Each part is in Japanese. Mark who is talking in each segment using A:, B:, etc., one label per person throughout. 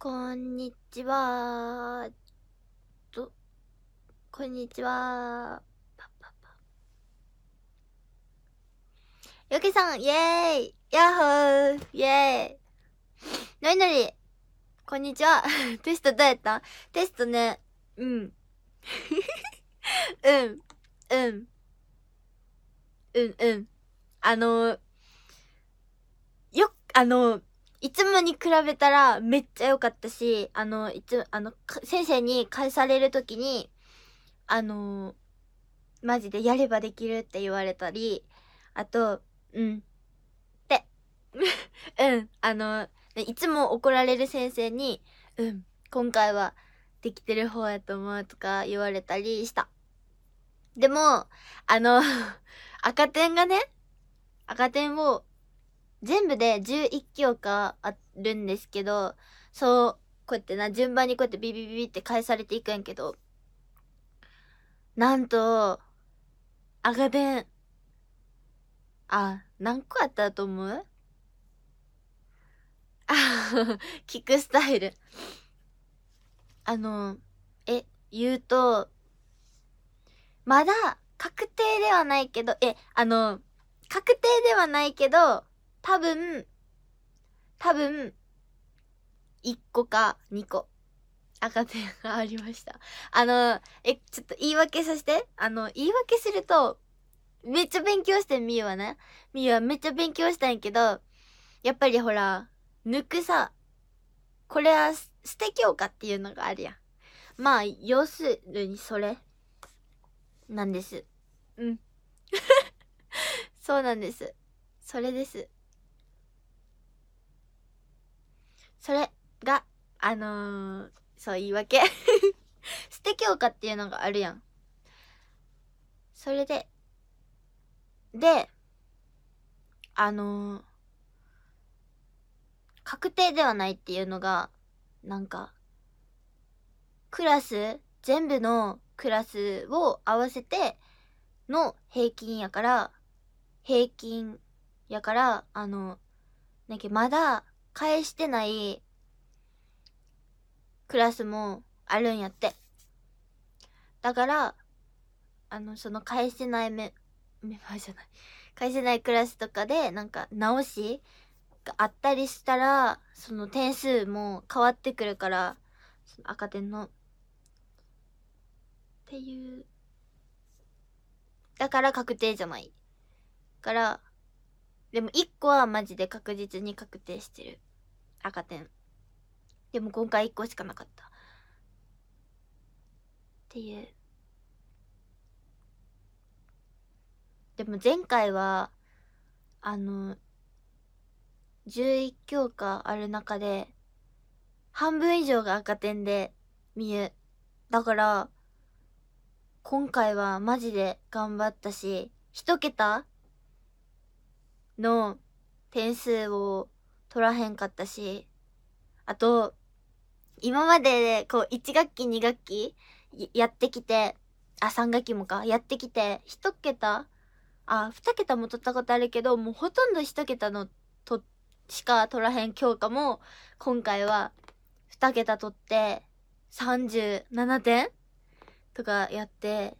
A: こんにちは。と、こんにちは。パパパ。ヨケさん、イェーイヤッホーイェーイのりのりこんにちは。テストどうやったテストね、うん。うん、うん。うん、うん。あの、ー、よ、あの、ー、いつもに比べたらめっちゃ良かったし、あの、いつ、あの、先生に返されるときに、あの、マジでやればできるって言われたり、あと、うん、って、うん、あの、いつも怒られる先生に、うん、今回はできてる方やと思うとか言われたりした。でも、あの 赤点がね、赤点を全部で11教科あるんですけど、そう、こうやってな、順番にこうやってビビビビって返されていくんやけど、なんと、赤ン。あ、何個あったと思うあ、聞くスタイル。あの、え、言うと、まだ確定ではないけど、え、あの、確定ではないけど、多分、多分、1個か2個赤点がありました。あの、え、ちょっと言い訳させて。あの、言い訳すると、めっちゃ勉強してみゆはね。みゆはめっちゃ勉強したんやけど、やっぱりほら、抜くさ、これは捨て教科っていうのがあるやん。まあ、要するにそれ、なんです。うん。そうなんです。それです。それが、あのー、そう言い訳。捨て強化っていうのがあるやん。それで、で、あのー、確定ではないっていうのが、なんか、クラス、全部のクラスを合わせての平均やから、平均やから、あの、なんかまだ返してないクラスもあるんやって。だから、あの、その返せないメ、メンバーじゃない。返せないクラスとかで、なんか直しがあったりしたら、その点数も変わってくるから、その赤点の。っていう。だから確定じゃない。から、でも1個はマジで確実に確定してる。赤点でも今回1個しかなかったっていうでも前回はあの11教科ある中で半分以上が赤点でみゆだから今回はマジで頑張ったし1桁の点数を取らへんかったし、あと、今まで、こう、1学期、2学期、やってきて、あ、3学期もか、やってきて、1桁、あ、2桁も取ったことあるけど、もうほとんど1桁のと、しか取らへん教科も、今回は、2桁取って、37点とかやって、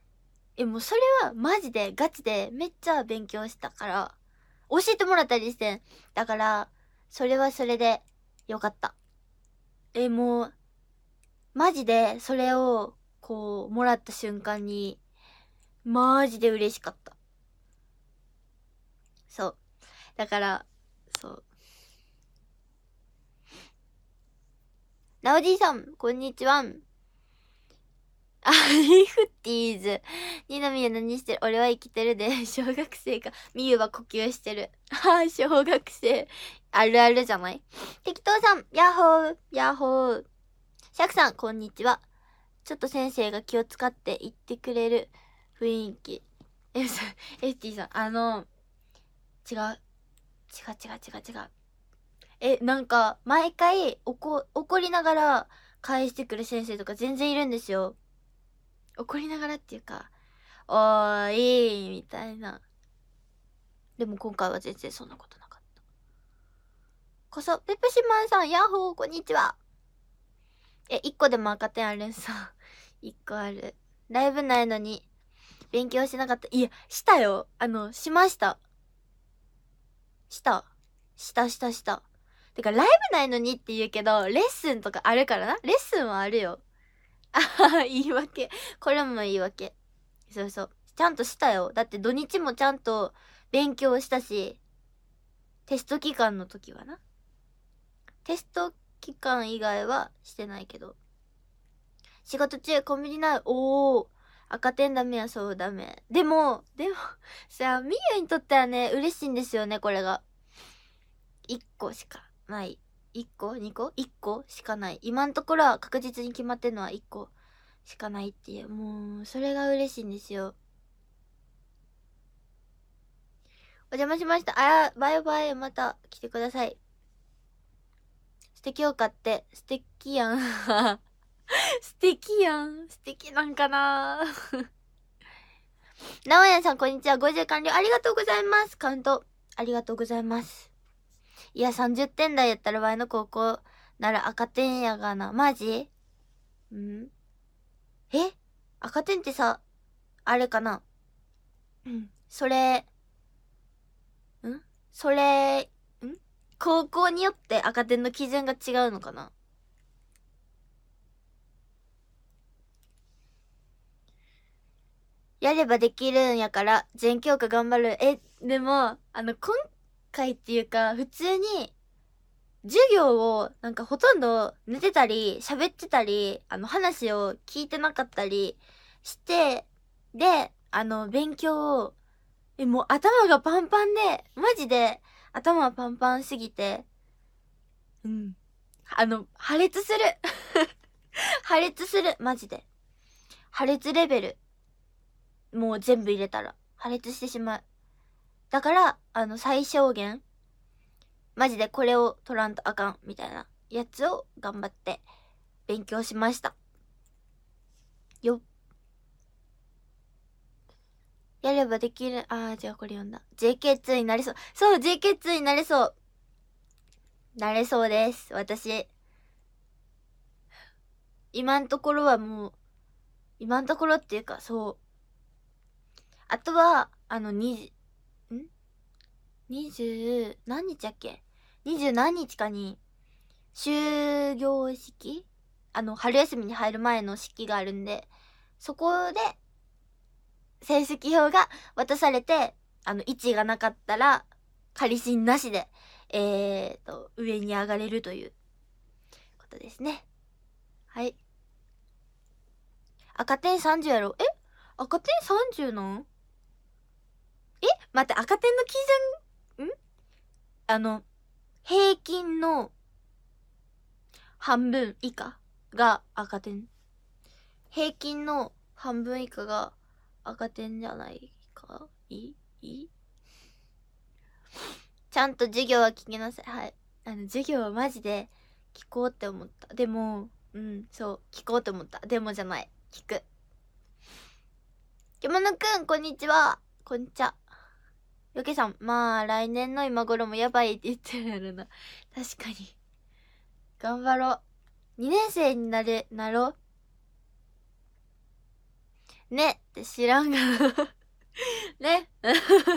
A: え、もうそれはマジでガチでめっちゃ勉強したから、教えてもらったりしてん。だから、それはそれでよかった。え、もう、マジでそれをこう、もらった瞬間に、マジで嬉しかった。そう。だから、そう。なおじいさん、こんにちは。あ、リフティーズ。二宮何してる俺は生きてるで。小学生か。みゆは呼吸してる。ああ、小学生。あるあるじゃない適当さん、ヤッホー、ヤッホー。シャクさん、こんにちは。ちょっと先生が気を使って言ってくれる雰囲気。エスティさん、あの、違う。違う違う違う違う。え、なんか、毎回、怒、怒りながら返してくる先生とか全然いるんですよ。怒りながらっていうか、おーいみたいな。でも今回は全然そんなことなかった。こそ、ペプシマンさん、ヤッホー、こんにちは。え、一個でも赤点あるんさ。一個ある。ライブないのに、勉強しなかった。いや、したよ。あの、しました。した。したしたした。てか、ライブないのにって言うけど、レッスンとかあるからな。レッスンはあるよ。あ言い訳。これも言い訳。そうそう。ちゃんとしたよ。だって土日もちゃんと勉強したし、テスト期間の時はな。テスト期間以外はしてないけど。仕事中コンビニない。おー。赤点ダメや、そうダメ。でも、でも、さ、みゆにとってはね、嬉しいんですよね、これが。1個しかない。1個 ?2 個 ?1 個しかない。今のところは確実に決まってるのは1個しかないっていう。もう、それが嬉しいんですよ。お邪魔しました。あバイバイ。また来てください。素敵を買って、素敵やん。素敵やん。素敵なんかななおやさん、こんにちは。50完了。ありがとうございます。カウント。ありがとうございます。いや、30点台やったら前の高校なら赤点やがな。マジうんえ赤点ってさ、あれかなうん。それ、んそれ、ん高校によって赤点の基準が違うのかなやればできるんやから、全教科頑張る。え、でも、あの、今ン回っていうか、普通に、授業を、なんかほとんど寝てたり、喋ってたり、あの話を聞いてなかったりして、で、あの、勉強を、え、もう頭がパンパンで、マジで頭パンパンすぎて、うん。あの、破裂する 破裂する、マジで。破裂レベル。もう全部入れたら。破裂してしまう。だから、あの、最小限、マジでこれを取らんとあかん、みたいなやつを頑張って勉強しました。よっ。やればできる、ああ、じゃあこれ読んだ。JK2 になれそう。そう、JK2 になれそう。なれそうです、私。今のところはもう、今のところっていうか、そう。あとは、あの、二時。20何日やっけ20何日かに終業式あの春休みに入る前の式があるんでそこで成績表が渡されてあの位置がなかったら仮心なしでえーと上に上がれるということですねはい赤点30やろえ赤点30なんえ待って赤点の基準あの、平均の半分以下が赤点。平均の半分以下が赤点じゃないかいいちゃんと授業は聞きなさい。はい。あの、授業はマジで聞こうって思った。でも、うん、そう、聞こうって思った。でもじゃない。聞く。獣くん、こんにちは。こんにちは。よけさん、まあ、来年の今頃もやばいって言ってるやろな。確かに。頑張ろう。2年生になれ、なろう。ねって知らんが。ね。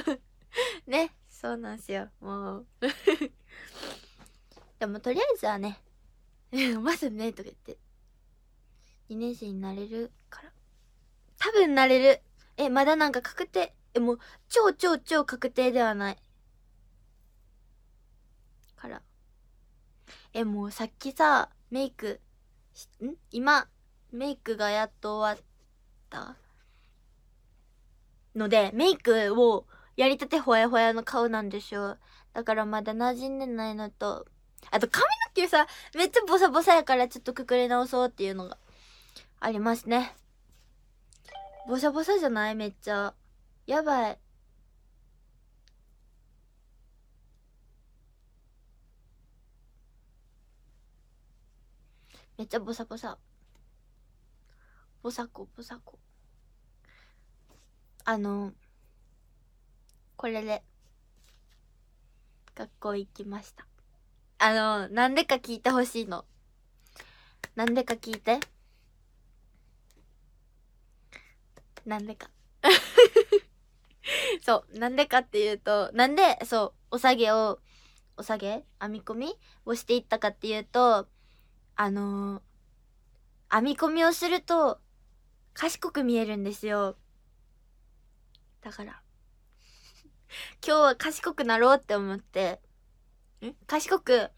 A: ね。そうなんすよ。もう。でも、とりあえずはね。まずね、とか言って。2年生になれるから。多分なれる。え、まだなんか確定。え、もう、超超超確定ではない。から。え、もうさっきさ、メイク、ん今、メイクがやっと終わったので、メイクをやりたてほやほやの顔なんでしょう。だからまだ馴染んでないのと、あと髪の毛さ、めっちゃボサボサやからちょっとくくり直そうっていうのがありますね。ボサボサじゃないめっちゃ。やばいめっちゃボサボサボサコボサコあのこれで学校行きましたあのなんでか聞いてほしいのなんでか聞いてなんでか そう、なんでかっていうと、なんで、そう、お下げを、お下げ編み込みをしていったかっていうと、あのー、編み込みをすると、賢く見えるんですよ。だから、今日は賢くなろうって思って、ん賢く、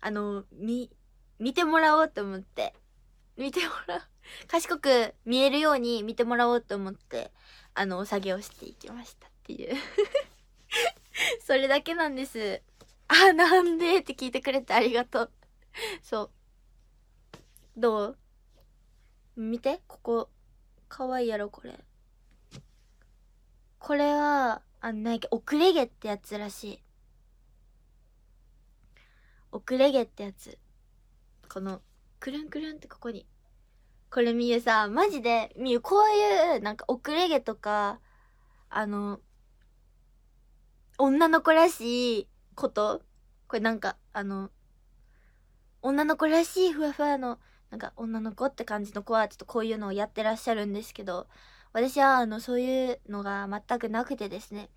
A: あのー、み、見てもらおうと思って、見てもらう。賢く見えるように見てもらおうと思って、あの、お下げをしていきました。っていう それだけなんですあなんでって聞いてくれてありがとうそうどう見てここかわいいやろこれこれはあのなんか遅れ毛ってやつらしい遅れ毛ってやつこのくるんくるんってここにこれみゆさマジでみゆこういうなんか遅れ毛とかあの女の子らしいこと、これなんか、あの、女の子らしいふわふわの、なんか女の子って感じの子はちょっとこういうのをやってらっしゃるんですけど、私はあの、そういうのが全くなくてですね、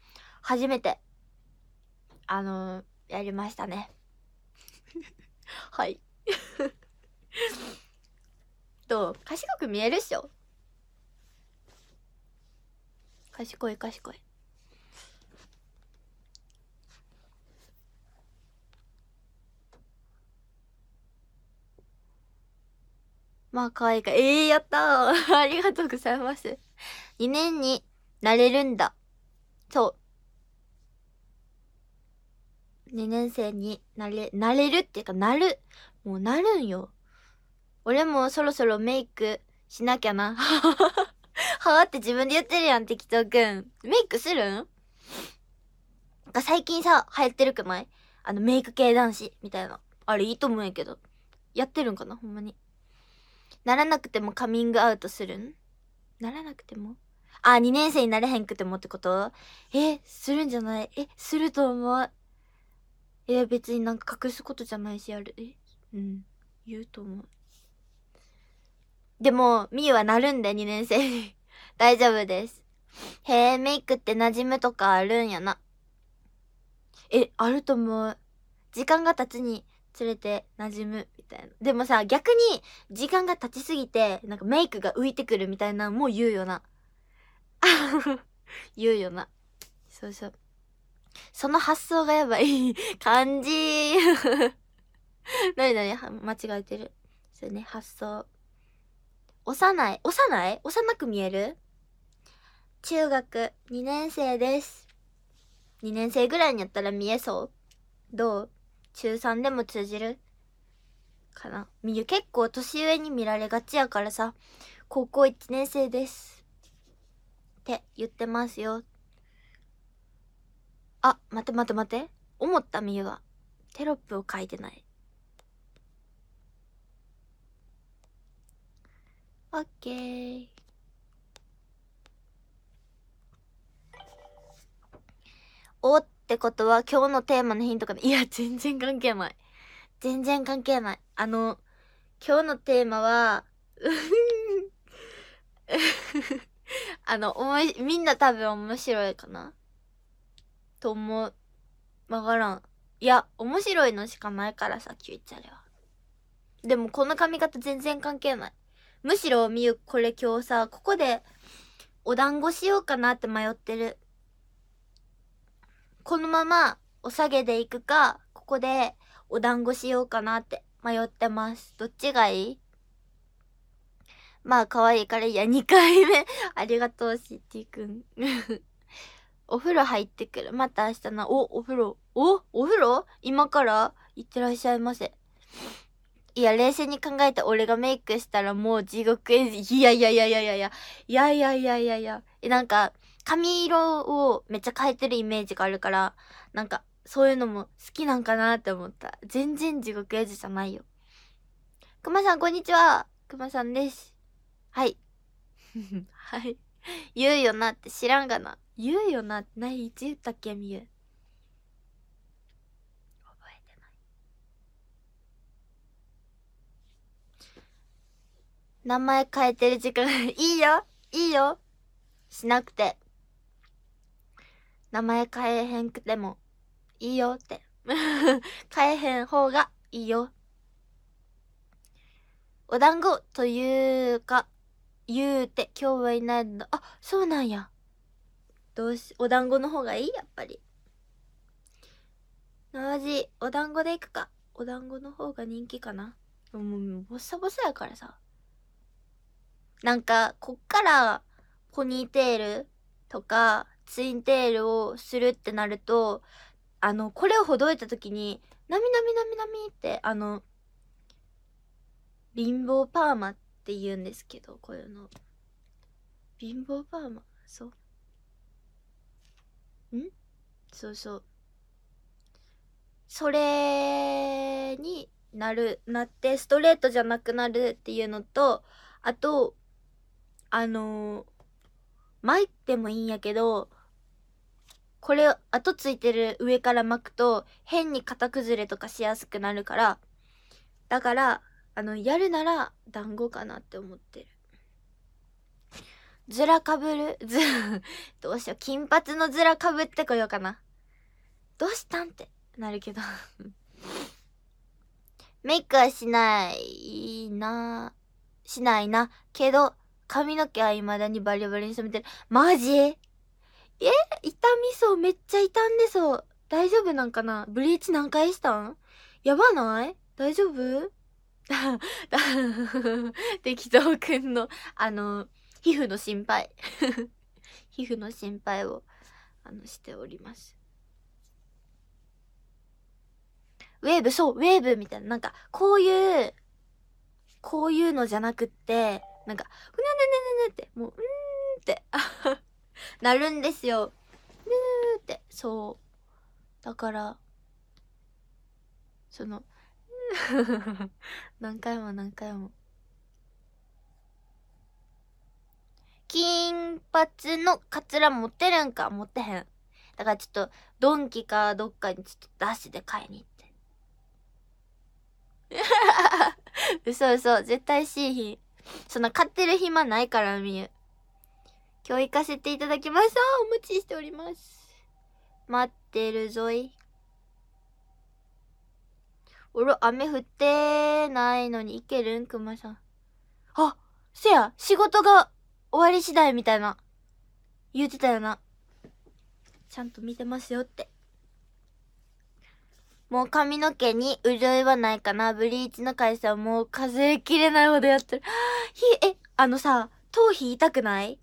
A: 初めて、あの、やりましたね。はい。と、賢く見えるっしょ賢い賢い。まあ可愛いかええー、やったー ありがとうございます。2年になれるんだ。そう。2年生になれ、なれるっていうか、なる。もうなるんよ。俺もそろそろメイクしなきゃな。ははって自分で言ってるやん、適当くん。メイクするん最近さ、流行ってるくないあの、メイク系男子みたいな。あれいいと思うんやけど。やってるんかなほんまに。ならなくてもカミングアウトするんならなくてもあ、2年生になれへんくてもってことえ、するんじゃないえ、すると思う。え、別になんか隠すことじゃないし、ある。え、うん。言うと思う。でも、みーはなるんで、2年生に。大丈夫です。へえ、メイクって馴染むとかあるんやな。え、あると思う。時間が経つに連れて馴染むみたいな。でもさ、逆に時間が経ちすぎて、なんかメイクが浮いてくるみたいなのも言うよな。言うよな。そうそう。その発想がやばい。感じ。なになに間違えてる。そうね、発想。幼い幼い幼く見える中学2年生です。2年生ぐらいにやったら見えそうどう中3でも通じるかな。結構年上に見られがちやからさ、高校1年生です。って言ってますよ。あ、待って待って待って。思ったみゆは。テロップを書いてない。オッケー。おっってことは今日のテーマのヒントかな。いや、全然関係ない。全然関係ない。あの、今日のテーマは、あの、おもい、みんな多分面白いかなと思う。わからん。いや、面白いのしかないからさ、キュイチャレは。でもこの髪型全然関係ない。むしろみゆこれ今日さ、ここでお団子しようかなって迷ってる。このままお下げでいくか、ここでお団子しようかなって迷ってます。どっちがいいまあ、可愛いからいや、2回目 ありがとう、シティくん。お風呂入ってくる。また明日の、お、お風呂。おお風呂今から行ってらっしゃいませ。いや、冷静に考えて俺がメイクしたらもう地獄絵いやいやいやいやいやいや。いやいやいやいやいや。え、なんか、髪色をめっちゃ変えてるイメージがあるから、なんか、そういうのも好きなんかなって思った。全然地獄絵図じゃないよ。くまさん、こんにちは。くまさんです。はい。はい。言うよなって知らんがな。言うよなって何いつ言ったっけみゆ。覚えてない。名前変えてる時間、いいよいいよしなくて。名前変えへんくてもいいよって。変えへん方がいいよ。お団子というか、言うて今日はいないんだ。あ、そうなんや。どうし、お団子の方がいいやっぱり。マじ、お団子でいくか。お団子の方が人気かな。もう、ボサボサやからさ。なんか、こっから、ポニーテールとか、ツインテールをするってなると、あの、これをほどいた時に、なみなみなみなみって、あの、貧乏パーマって言うんですけど、こういうの。貧乏パーマそう。んそうそう。それになる、なって、ストレートじゃなくなるっていうのと、あと、あのー、参ってもいいんやけど、これ後ついてる上から巻くと変に型崩れとかしやすくなるからだからあのやるなら団子かなって思ってるずらかぶるず どうしよう金髪のずらかぶってこようかなどうしたんってなるけど メイクはしないなしないなけど髪の毛は未だにバリバリに染めてるマジめっちゃ傷んでそう。大丈夫なんかなブリーチ何回したんやばない大丈夫 適当くんの、あの、皮膚の心配 皮膚の心配を、あの、しております。ウェーブ、そう、ウェーブみたいな、なんか、こういう、こういうのじゃなくって、なんか、うねねねねって、もう、うーんって なるんですよ。ルーってそうだからその 何回も何回も金髪のカツラ持ってるんか持ってへんだからちょっとドンキかどっかにちょっとダッシュで買いに行って 嘘嘘絶対しいひんそんな買ってる暇ないからみゆ今日行かせていただきました。お待ちしております。待ってるぞい。おら、雨降ってないのに行けるんくまさん。あ、せや、仕事が終わり次第みたいな。言うてたよな。ちゃんと見てますよって。もう髪の毛に潤いはないかな。ブリーチの会社はもう数えきれないほどやってる。ひ、え、あのさ、頭皮痛くない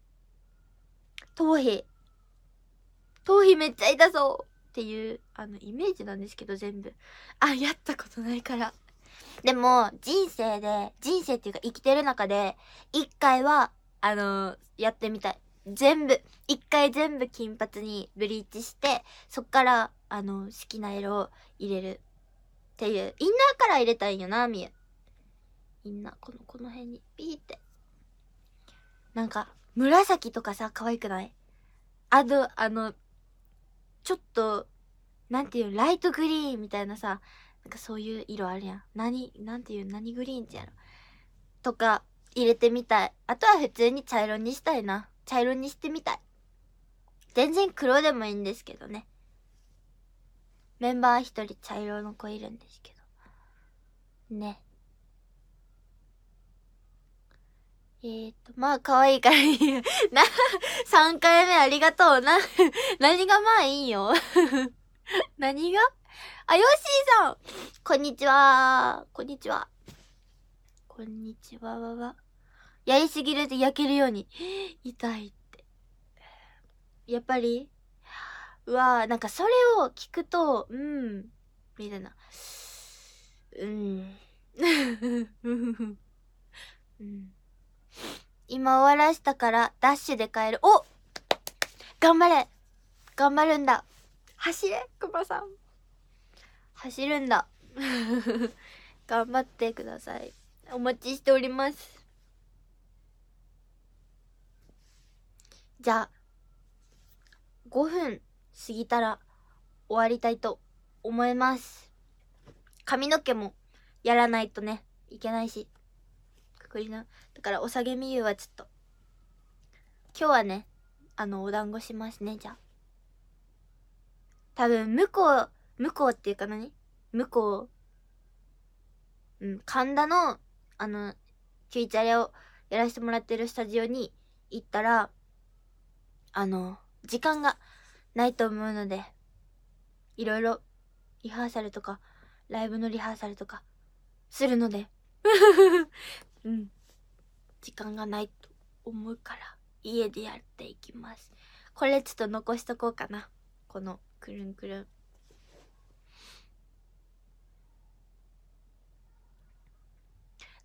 A: 頭皮。頭皮めっちゃ痛そうっていう、あの、イメージなんですけど、全部。あ、やったことないから。でも、人生で、人生っていうか生きてる中で、一回は、あのー、やってみたい。全部、一回全部金髪にブリーチして、そっから、あの、好きな色を入れる。っていう。インナーから入れたいんよな、みゆ。インナー、この、この辺に、ピーって。なんか、紫とかさ、可愛くないあと、あの、ちょっと、なんていうライトグリーンみたいなさ、なんかそういう色あるやん。何、なんていう、何グリーンってやろ。とか、入れてみたい。あとは普通に茶色にしたいな。茶色にしてみたい。全然黒でもいいんですけどね。メンバー一人茶色の子いるんですけど。ね。えーと、まあ、可愛いからいいよ。な、3回目ありがとうな。何がまあいいよ。何があ、ヨッシーさんこんにちはこんにちは。こんにちはわわ。やりすぎると焼けるように。痛いって。やっぱりうわなんかそれを聞くと、うん、みたいな。うん。うん。今終わらしたからダッシュで帰る。お頑張れ頑張るんだ走れくまさん走るんだ 頑張ってください。お待ちしております。じゃあ、5分過ぎたら終わりたいと思います。髪の毛もやらないとね、いけないし。くくりな。からおさげみゆはちょっと今日はねあのお団子しますねじゃあ多分向こう向こうっていうか何向こううん神田のあのキュイチャレをやらせてもらってるスタジオに行ったらあの時間がないと思うのでいろいろリハーサルとかライブのリハーサルとかするので うん時間がないと思うから家でやっていきますこれちょっと残しとこうかなこのくるんくるん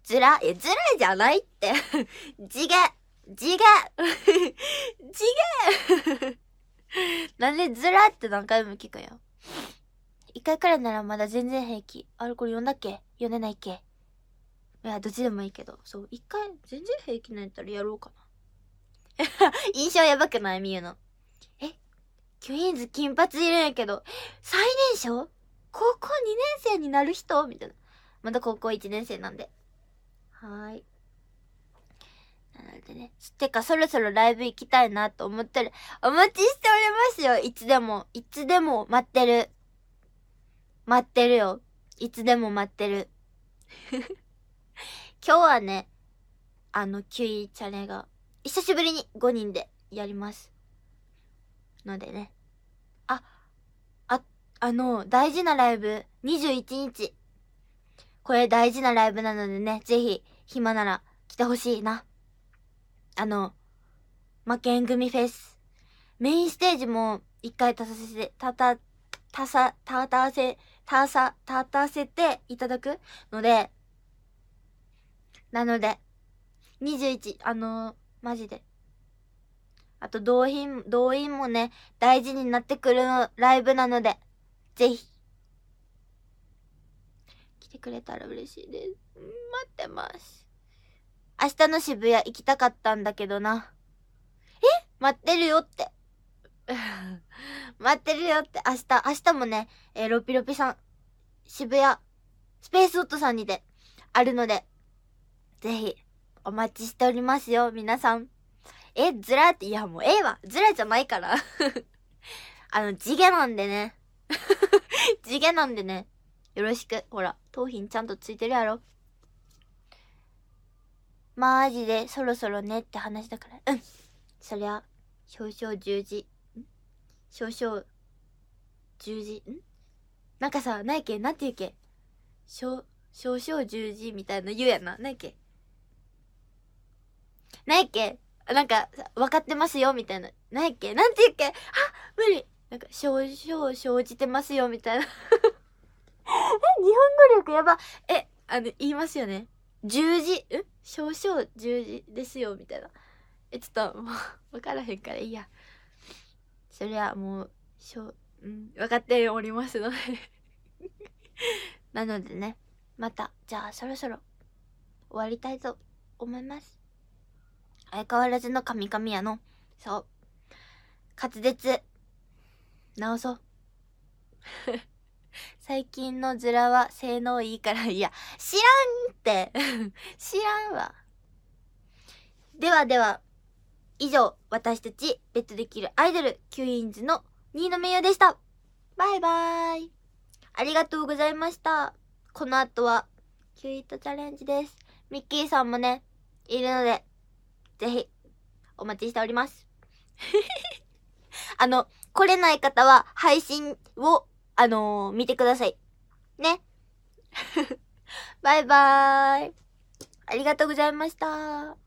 A: ずらえずらいじゃないって違う違う違うなんでずらって何回も聞くよ一回くらいならまだ全然平気あれこれ読んだっけ読んでないっけいや、どっちでもいいけど。そう、一回、全然平気なんやったらやろうかな。印象やばくないみゆの。え、キュイーンズ金髪いるんやけど、最年少高校2年生になる人みたいな。まだ高校1年生なんで。はーい。なのでね。てか、そろそろライブ行きたいなと思ってる。お待ちしておりますよ。いつでも。いつでも待ってる。待ってるよ。いつでも待ってる。今日はね、あの、キュイチャレが、久しぶりに5人でやります。のでね。あ、あ、あの、大事なライブ、21日。これ大事なライブなのでね、ぜひ、暇なら来てほしいな。あの、負けん組フェス。メインステージも一回立たせて、たた、たさ、たたせ、たさ、たたせていただくので、なので、21、あのー、マジで。あと、動員、動員もね、大事になってくるライブなので、ぜひ。来てくれたら嬉しいです。待ってます。明日の渋谷行きたかったんだけどな。え待ってるよって。待ってるよって、明日、明日もね、えー、ロピロピさん、渋谷、スペースオットさんにて、あるので、ぜひ、お待ちしておりますよ、皆さん。え、ずらって、いやもうええわ。ずらじゃないから。あの、地毛なんでね。地毛なんでね。よろしく。ほら、頭皮にちゃんとついてるやろ。マジで、そろそろねって話だから。うん。そりゃ、少々十字。ん少々十字。んなんかさ、ないけなんて言うけ少、少々十字みたいな言うやな。ないけないっけなんか、分かってますよ、みたいな。ないっけなんて言うっけあ、無理。なんか、症状生じてますよ、みたいな。え、日本語力やば。え、あの、言いますよね。十字、ん少々十字ですよ、みたいな。え、ちょっと、もう、分 からへんからいいや。そりゃ、もう、しょ、うん、分かっておりますので なのでね、また、じゃあ、そろそろ、終わりたいと思います。相変わらずのカミカミやの。そう。滑舌。直そう。最近のズラは性能いいからいや、知らんって 知らんわ。ではでは、以上、私たち、別できるアイドル、キュインズの新の名誉でした。バイバーイ。ありがとうございました。この後は、キュイットチャレンジです。ミッキーさんもね、いるので、ぜひ、お待ちしております。あの、来れない方は配信を、あのー、見てください。ね。バイバーイ。ありがとうございました。